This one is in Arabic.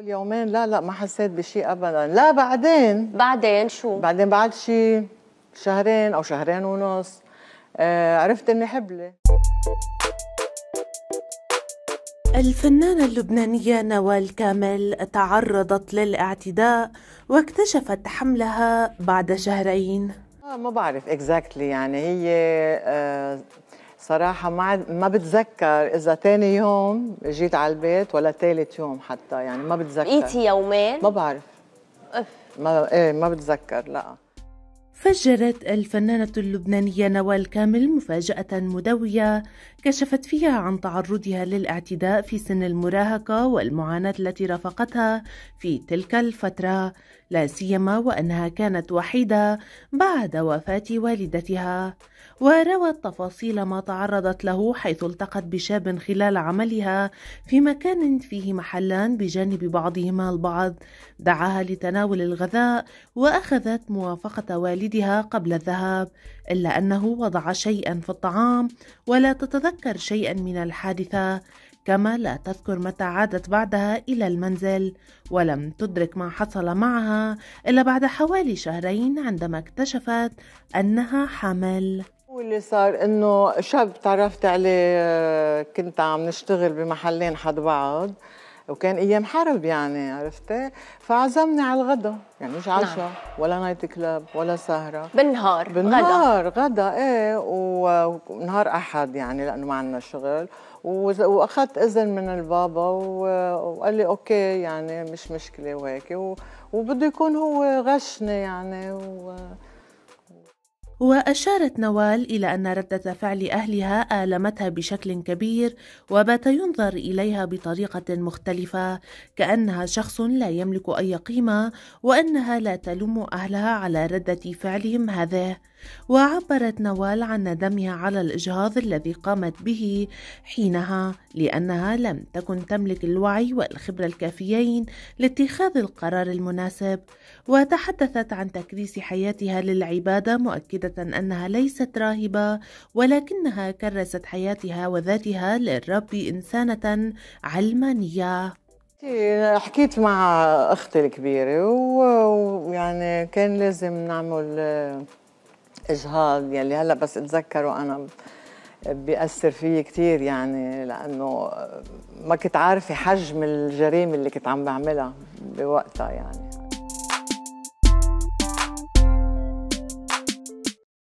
اليومين لا لا ما حسيت بشيء ابدا لا بعدين بعدين شو بعدين بعد شيء شهرين او شهرين ونص آه عرفت اني حبلة الفنانة اللبنانية نوال كامل تعرضت للاعتداء واكتشفت حملها بعد شهرين آه ما بعرف اكزاكتلي exactly يعني هي آه صراحة ما ما بتذكر إذا تاني يوم جيت على البيت ولا تالت يوم حتى يعني ما بتذكر بقيتي يومين؟ ما بعرف أف. ما إيه ما بتذكر لا فجرت الفنانة اللبنانية نوال كامل مفاجأة مدوية كشفت فيها عن تعرضها للاعتداء في سن المراهقة والمعاناة التي رافقتها في تلك الفترة، لا سيما وأنها كانت وحيدة بعد وفاة والدتها، وروت تفاصيل ما تعرضت له حيث التقت بشاب خلال عملها في مكان فيه محلان بجانب بعضهما البعض، دعاها لتناول الغذاء وأخذت موافقة والدها والدها قبل الذهاب إلا أنه وضع شيئا في الطعام ولا تتذكر شيئا من الحادثة كما لا تذكر متى عادت بعدها إلى المنزل ولم تدرك ما حصل معها إلا بعد حوالي شهرين عندما اكتشفت أنها حامل واللي صار انه شاب تعرفت عليه آه، كنت عم نشتغل بمحلين حد بعض وكان ايام حرب يعني عرفتي فعزمني على الغدا يعني مش نعم. عشاء نعم. ولا نايت كلاب ولا سهره بالنهار بالنهار غدا, غدا ايه ونهار احد يعني لانه ما عندنا شغل واخذت اذن من البابا وقال لي اوكي يعني مش مشكله وهيك وبده يكون هو غشني يعني و... وأشارت نوال إلى أن ردة فعل أهلها آلمتها بشكل كبير وبات ينظر إليها بطريقة مختلفة كأنها شخص لا يملك أي قيمة وأنها لا تلوم أهلها على ردة فعلهم هذه وعبرت نوال عن ندمها على الإجهاض الذي قامت به حينها لأنها لم تكن تملك الوعي والخبرة الكافيين لاتخاذ القرار المناسب وتحدثت عن تكريس حياتها للعبادة مؤكدة أنها ليست راهبة ولكنها كرست حياتها وذاتها للرب إنسانة علمانية حكيت مع أختي الكبيرة ويعني كان لازم نعمل اجهاض يلي يعني. هلا بس اتذكره انا بيأثر فيي كثير يعني لأنه ما كنت عارفة حجم الجريمة اللي كنت عم بعملها بوقتها يعني